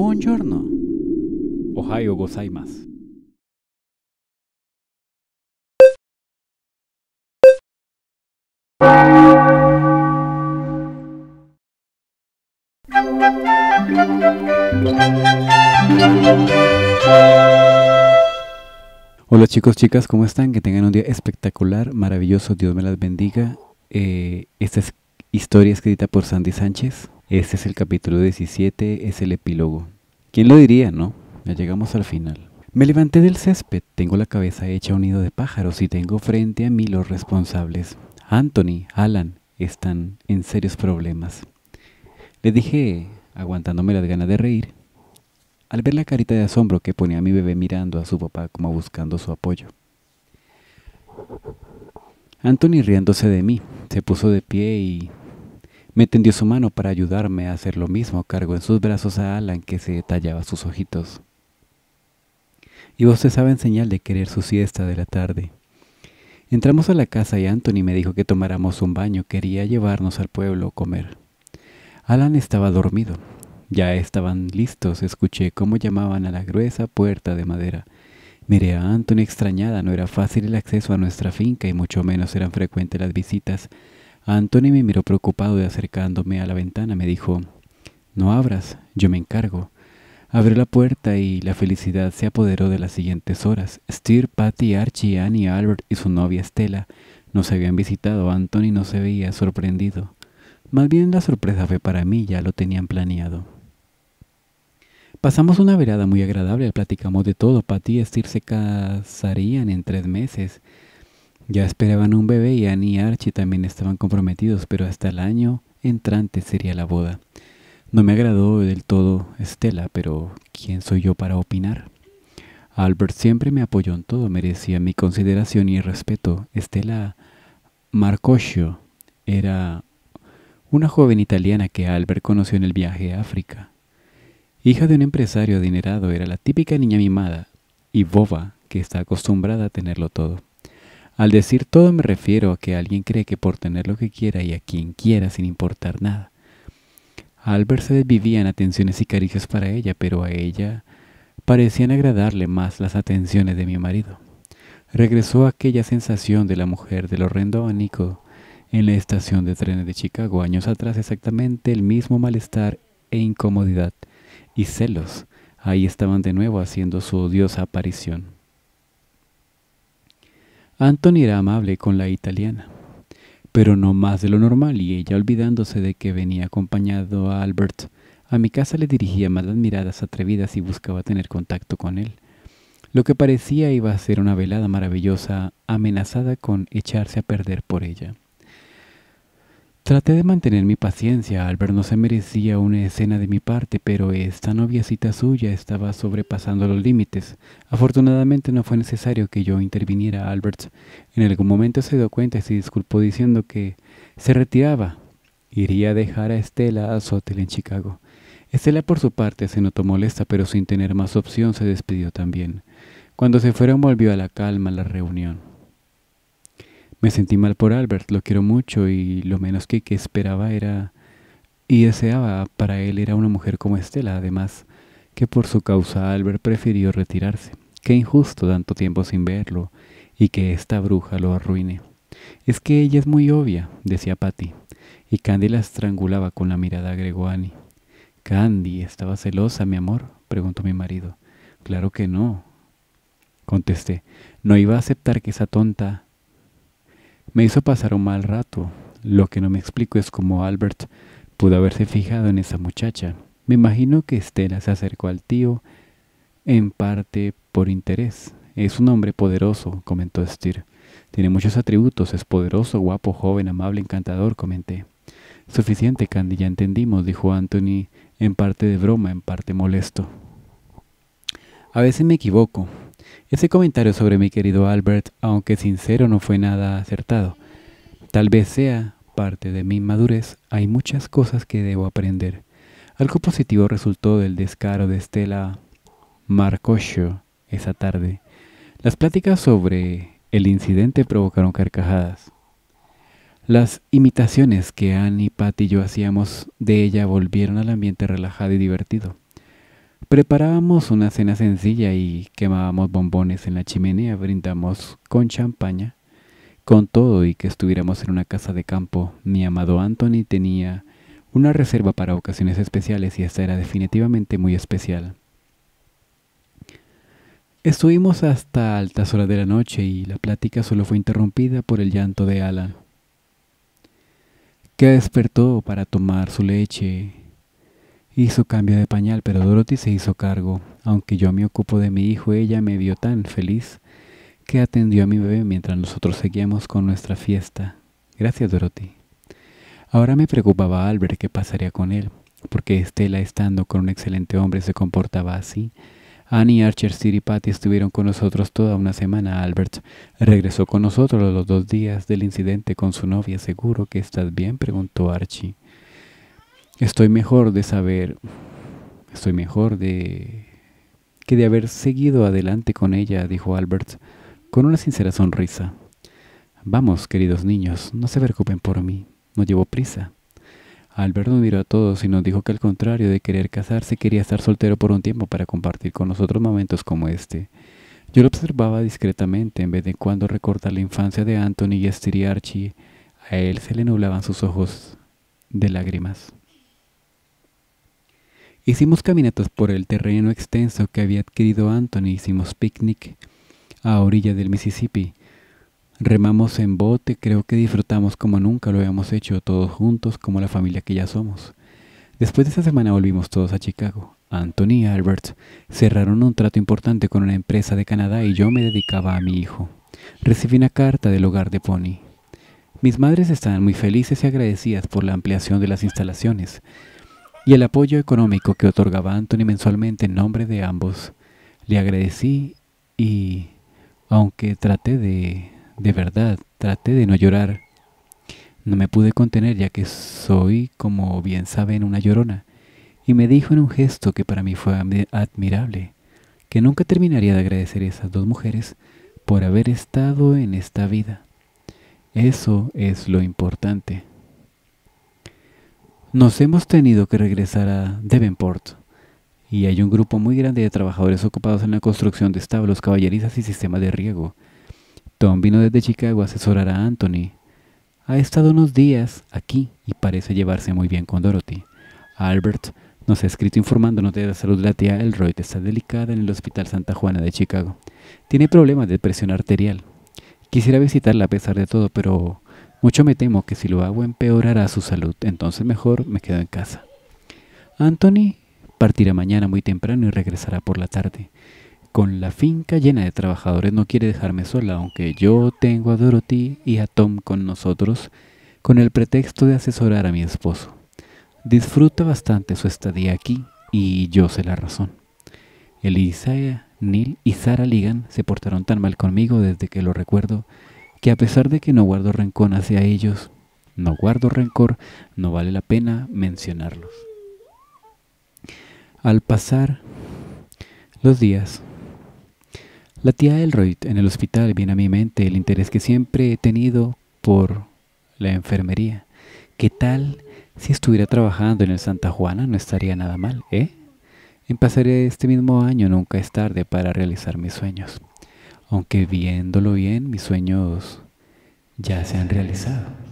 Buongiorno. Ohio gozaimasu. Hola chicos, chicas, ¿cómo están? Que tengan un día espectacular, maravilloso, Dios me las bendiga. Eh, esta es historia escrita por Sandy Sánchez. Este es el capítulo 17, es el epílogo. ¿Quién lo diría, no? Ya llegamos al final. Me levanté del césped, tengo la cabeza hecha un nido de pájaros y tengo frente a mí los responsables. Anthony, Alan, están en serios problemas. Le dije, aguantándome las ganas de reír, al ver la carita de asombro que ponía mi bebé mirando a su papá como buscando su apoyo. Anthony riéndose de mí, se puso de pie y me tendió su mano para ayudarme a hacer lo mismo. Cargó en sus brazos a Alan que se detallaba sus ojitos. Y sabe en señal de querer su siesta de la tarde. Entramos a la casa y Anthony me dijo que tomáramos un baño. Quería llevarnos al pueblo a comer. Alan estaba dormido. Ya estaban listos. Escuché cómo llamaban a la gruesa puerta de madera. Miré a Anthony extrañada. No era fácil el acceso a nuestra finca y mucho menos eran frecuentes las visitas. Anthony me miró preocupado y acercándome a la ventana me dijo, No abras, yo me encargo. Abrió la puerta y la felicidad se apoderó de las siguientes horas. Steer, Patty, Archie, Annie, Albert y su novia Estela nos habían visitado. Anthony no se veía sorprendido. Más bien la sorpresa fue para mí, ya lo tenían planeado. Pasamos una verada muy agradable, platicamos de todo. Patty y Steer se casarían en tres meses. Ya esperaban un bebé y Annie y Archie también estaban comprometidos, pero hasta el año entrante sería la boda. No me agradó del todo Estela, pero ¿quién soy yo para opinar? Albert siempre me apoyó en todo, merecía mi consideración y respeto. Estela Marcosio era una joven italiana que Albert conoció en el viaje a África. Hija de un empresario adinerado, era la típica niña mimada y boba que está acostumbrada a tenerlo todo. Al decir todo me refiero a que alguien cree que por tener lo que quiera y a quien quiera sin importar nada. Albert se desvivían atenciones y caricias para ella, pero a ella parecían agradarle más las atenciones de mi marido. Regresó aquella sensación de la mujer del horrendo abanico en la estación de trenes de Chicago años atrás exactamente el mismo malestar e incomodidad y celos. Ahí estaban de nuevo haciendo su odiosa aparición. Anthony era amable con la italiana, pero no más de lo normal y ella, olvidándose de que venía acompañado a Albert, a mi casa le dirigía malas miradas atrevidas y buscaba tener contacto con él. Lo que parecía iba a ser una velada maravillosa, amenazada con echarse a perder por ella. Traté de mantener mi paciencia, Albert no se merecía una escena de mi parte, pero esta noviacita suya estaba sobrepasando los límites. Afortunadamente no fue necesario que yo interviniera, Albert. En algún momento se dio cuenta y se disculpó diciendo que se retiraba. Iría a dejar a Estela a su hotel en Chicago. Estela por su parte se notó molesta, pero sin tener más opción se despidió también. Cuando se fueron volvió a la calma la reunión. Me sentí mal por Albert, lo quiero mucho y lo menos que, que esperaba era y deseaba para él era una mujer como Estela, además que por su causa Albert prefirió retirarse. Qué injusto tanto tiempo sin verlo y que esta bruja lo arruine. Es que ella es muy obvia, decía Patty, y Candy la estrangulaba con la mirada, agregó Annie. Candy, ¿estaba celosa, mi amor? preguntó mi marido. Claro que no, contesté. No iba a aceptar que esa tonta me hizo pasar un mal rato. Lo que no me explico es cómo Albert pudo haberse fijado en esa muchacha. Me imagino que Estela se acercó al tío en parte por interés. Es un hombre poderoso, comentó Stir. Tiene muchos atributos, es poderoso, guapo, joven, amable, encantador, comenté. Suficiente, Candy, ya entendimos, dijo Anthony, en parte de broma, en parte molesto. A veces me equivoco, ese comentario sobre mi querido Albert, aunque sincero, no fue nada acertado. Tal vez sea parte de mi inmadurez, hay muchas cosas que debo aprender. Algo positivo resultó del descaro de Estela Marcosio esa tarde. Las pláticas sobre el incidente provocaron carcajadas. Las imitaciones que Annie, Pat y yo hacíamos de ella volvieron al ambiente relajado y divertido. Preparábamos una cena sencilla y quemábamos bombones en la chimenea, brindamos con champaña. Con todo y que estuviéramos en una casa de campo, mi amado Anthony tenía una reserva para ocasiones especiales y esta era definitivamente muy especial. Estuvimos hasta altas horas de la noche y la plática solo fue interrumpida por el llanto de Alan, que despertó para tomar su leche hizo cambio de pañal, pero Dorothy se hizo cargo. Aunque yo me ocupo de mi hijo, ella me vio tan feliz que atendió a mi bebé mientras nosotros seguíamos con nuestra fiesta. Gracias, Dorothy. Ahora me preocupaba Albert qué pasaría con él, porque Estela, estando con un excelente hombre, se comportaba así. Annie, Archer, Sir y Patty estuvieron con nosotros toda una semana. Albert regresó con nosotros los dos días del incidente con su novia. ¿Seguro que estás bien? preguntó Archie. Estoy mejor de saber, estoy mejor de que de haber seguido adelante con ella, dijo Albert, con una sincera sonrisa. Vamos, queridos niños, no se preocupen por mí, no llevo prisa. Albert nos miró a todos y nos dijo que al contrario de querer casarse quería estar soltero por un tiempo para compartir con nosotros momentos como este. Yo lo observaba discretamente, en vez de cuando recortar la infancia de Anthony y Esther Archie, a él se le nublaban sus ojos de lágrimas. Hicimos caminatas por el terreno extenso que había adquirido Anthony, hicimos picnic a orilla del Mississippi. Remamos en bote, creo que disfrutamos como nunca lo habíamos hecho, todos juntos como la familia que ya somos. Después de esa semana volvimos todos a Chicago. Anthony y Albert cerraron un trato importante con una empresa de Canadá y yo me dedicaba a mi hijo. Recibí una carta del hogar de Pony. Mis madres estaban muy felices y agradecidas por la ampliación de las instalaciones y el apoyo económico que otorgaba Anthony mensualmente en nombre de ambos. Le agradecí y, aunque traté de, de verdad, traté de no llorar, no me pude contener ya que soy, como bien saben, una llorona, y me dijo en un gesto que para mí fue admirable, que nunca terminaría de agradecer a esas dos mujeres por haber estado en esta vida. Eso es lo importante. Nos hemos tenido que regresar a Devonport y hay un grupo muy grande de trabajadores ocupados en la construcción de establos, caballerizas y sistemas de riego. Tom vino desde Chicago a asesorar a Anthony. Ha estado unos días aquí y parece llevarse muy bien con Dorothy. Albert nos ha escrito informándonos de la salud de la tía Elroy. Está delicada en el Hospital Santa Juana de Chicago. Tiene problemas de presión arterial. Quisiera visitarla a pesar de todo, pero mucho me temo que si lo hago empeorará su salud, entonces mejor me quedo en casa. Anthony partirá mañana muy temprano y regresará por la tarde. Con la finca llena de trabajadores no quiere dejarme sola, aunque yo tengo a Dorothy y a Tom con nosotros con el pretexto de asesorar a mi esposo. Disfruta bastante su estadía aquí y yo sé la razón. Elisa, Neil y Sara Ligan se portaron tan mal conmigo desde que lo recuerdo que a pesar de que no guardo rencor hacia ellos, no guardo rencor, no vale la pena mencionarlos. Al pasar los días, la tía Elroy en el hospital viene a mi mente el interés que siempre he tenido por la enfermería. ¿Qué tal si estuviera trabajando en el Santa Juana? No estaría nada mal, ¿eh? En pasaré este mismo año, nunca es tarde para realizar mis sueños aunque viéndolo bien mis sueños ya se han realizado.